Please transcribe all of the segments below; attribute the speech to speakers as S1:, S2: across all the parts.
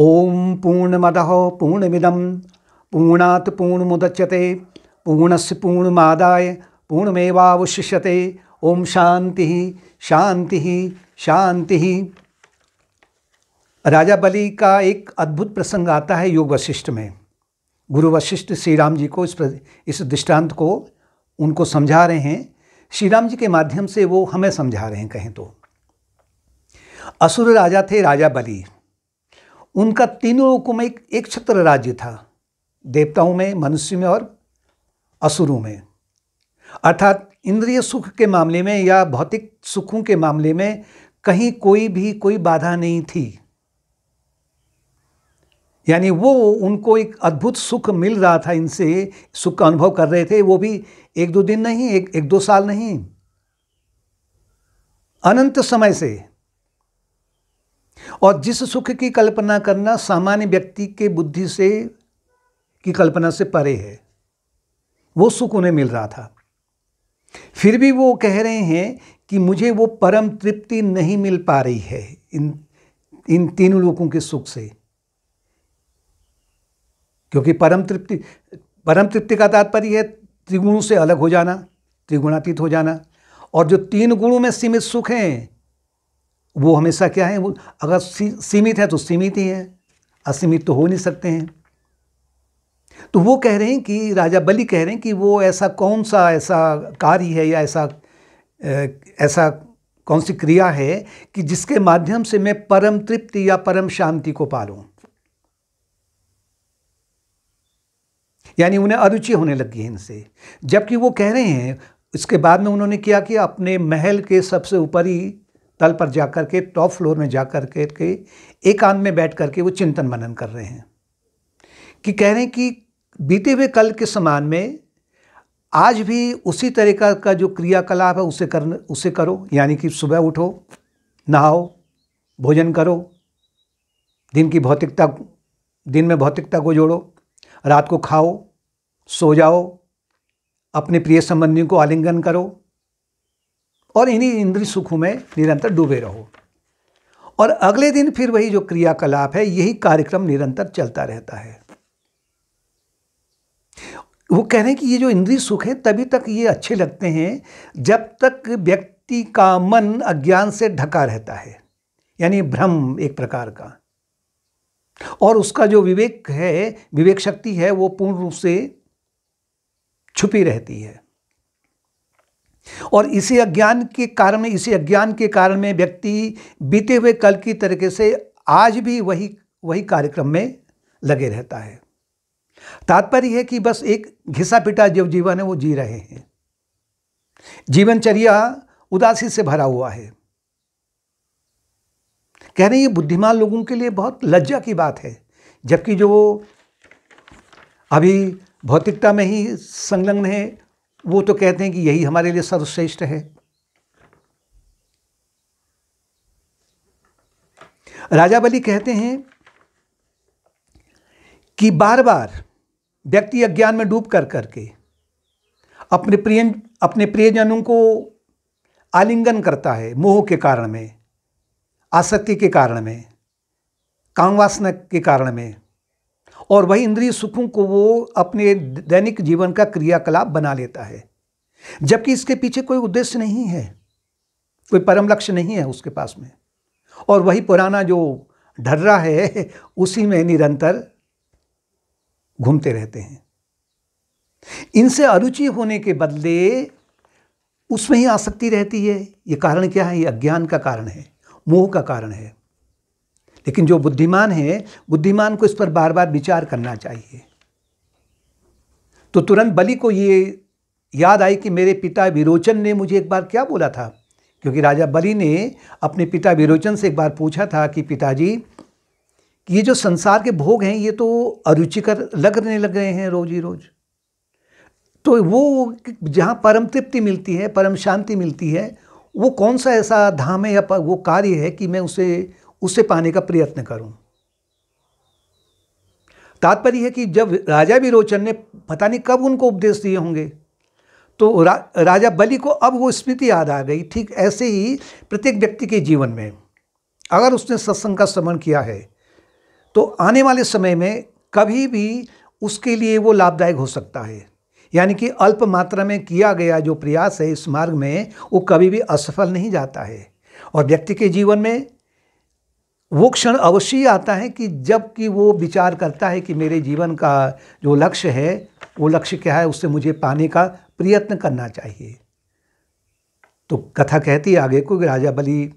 S1: ओम पूर्णमद पूर्णमिदम पूर्णात पूर्ण पूर्णस्य पूर्णमादाय पूर्णमेवावशिष्यते ओम शांति शांति शांति राजा बलि का एक अद्भुत प्रसंग आता है योग वशिष्ठ में गुरु वशिष्ठ श्री राम जी को इस इस दृष्टांत को उनको समझा रहे हैं श्री राम जी के माध्यम से वो हमें समझा रहे हैं कहें तो असुर राजा थे राजा बलि उनका तीनों को में एक छत्र राज्य था देवताओं में मनुष्य में और असुरों में अर्थात इंद्रिय सुख के मामले में या भौतिक सुखों के मामले में कहीं कोई भी कोई बाधा नहीं थी यानी वो उनको एक अद्भुत सुख मिल रहा था इनसे सुख का अनुभव कर रहे थे वो भी एक दो दिन नहीं एक एक दो साल नहीं अनंत समय से और जिस सुख की कल्पना करना सामान्य व्यक्ति के बुद्धि से की कल्पना से परे है वो सुख उन्हें मिल रहा था फिर भी वो कह रहे हैं कि मुझे वो परम तृप्ति नहीं मिल पा रही है इन इन तीनों लोगों के सुख से क्योंकि परम तृप्ति परम तृप्ति का तात्पर्य है त्रिगुणों से अलग हो जाना त्रिगुणातीत हो जाना और जो तीन गुणों में सीमित सुख हैं वो हमेशा क्या है वो अगर सीमित है तो सीमित ही है असीमित तो हो नहीं सकते हैं तो वो कह रहे हैं कि राजा बलि कह रहे हैं कि वो ऐसा कौन सा ऐसा कार्य है या ऐसा ऐसा कौन सी क्रिया है कि जिसके माध्यम से मैं परम तृप्ति या परम शांति को पा यानी उन्हें अरुचि होने लगी है इनसे जबकि वो कह रहे हैं इसके बाद में उन्होंने किया कि अपने महल के सबसे ऊपरी तल पर जा कर के टॉप फ्लोर में जा कर के, एकांत में बैठ कर के वो चिंतन मनन कर रहे हैं कि कह रहे हैं कि बीते हुए कल के समान में आज भी उसी तरह का, का जो क्रियाकलाप है उसे कर उसे करो यानी कि सुबह उठो नहाओ भोजन करो दिन की भौतिकता दिन में भौतिकता को जोड़ो रात को खाओ सो जाओ अपने प्रिय संबंधियों को आलिंगन करो और इन्हीं इंद्रिय सुखों में निरंतर डूबे रहो और अगले दिन फिर वही जो क्रियाकलाप है यही कार्यक्रम निरंतर चलता रहता है वो कह रहे हैं कि ये जो इंद्रिय सुख है तभी तक ये अच्छे लगते हैं जब तक व्यक्ति का मन अज्ञान से ढका रहता है यानी भ्रम एक प्रकार का और उसका जो विवेक है विवेक शक्ति है वो पूर्ण रूप से छुपी रहती है और इसी अज्ञान के कारण में इसी अज्ञान के कारण में व्यक्ति बीते हुए कल की तरीके से आज भी वही वही कार्यक्रम में लगे रहता है तात्पर्य है कि बस एक घिसा पिटा जो जीवन है वो जी रहे हैं जीवनचर्या उदासी से भरा हुआ है कह रहे हैं ये बुद्धिमान लोगों के लिए बहुत लज्जा की बात है जबकि जो अभी भौतिकता में ही संलग्न है वो तो कहते हैं कि यही हमारे लिए सर्वश्रेष्ठ है राजा बलि कहते हैं कि बार बार व्यक्ति अज्ञान में डूब कर करके अपने प्रिय अपने प्रियजनों को आलिंगन करता है मोह के कारण में आसक्ति के कारण में कामवासना के कारण में और वही इंद्रिय सुखों को वो अपने दैनिक जीवन का क्रियाकलाप बना लेता है जबकि इसके पीछे कोई उद्देश्य नहीं है कोई परम लक्ष्य नहीं है उसके पास में और वही पुराना जो ढर्रा है उसी में निरंतर घूमते रहते हैं इनसे अरुचि होने के बदले उसमें ही आसक्ति रहती है ये कारण क्या है ये अज्ञान का कारण है मोह का कारण है लेकिन जो बुद्धिमान है बुद्धिमान को इस पर बार बार विचार करना चाहिए तो तुरंत बलि को ये याद आई कि मेरे पिता विरोचन ने मुझे एक बार क्या बोला था क्योंकि राजा बलि ने अपने पिता विरोचन से एक बार पूछा था कि पिताजी ये जो संसार के भोग हैं ये तो अरुचिकर लगने लग रहे हैं रोज ही रोज़ तो वो जहाँ परम तृप्ति मिलती है परम शांति मिलती है वो कौन सा ऐसा धाम है या वो कार्य है कि मैं उसे उसे पाने का प्रयत्न करूं तात्पर्य है कि जब राजा विरोचन ने पता नहीं कब उनको उपदेश दिए होंगे तो रा, राजा बलि को अब वो स्मृति याद आ गई ठीक ऐसे ही प्रत्येक व्यक्ति के जीवन में अगर उसने सत्संग का श्रमण किया है तो आने वाले समय में कभी भी उसके लिए वो लाभदायक हो सकता है यानी कि अल्प मात्रा में किया गया जो प्रयास है इस मार्ग में वो कभी भी असफल नहीं जाता है और व्यक्ति के जीवन में वो क्षण अवश्य आता है कि जबकि वो विचार करता है कि मेरे जीवन का जो लक्ष्य है वो लक्ष्य क्या है उससे मुझे पाने का प्रयत्न करना चाहिए तो कथा कहती है आगे को राजा बलि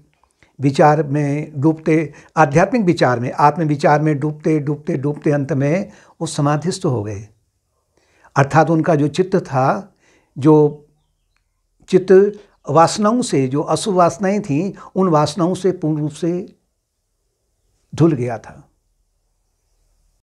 S1: विचार में डूबते आध्यात्मिक विचार में आत्म विचार में डूबते डूबते डूबते अंत में वो समाधिस्थ हो गए अर्थात उनका जो चित्त था जो चित्त वासनाओं से जो अशुभ वासनाएं थीं उन वासनाओं से पूर्ण रूप से धुल गया था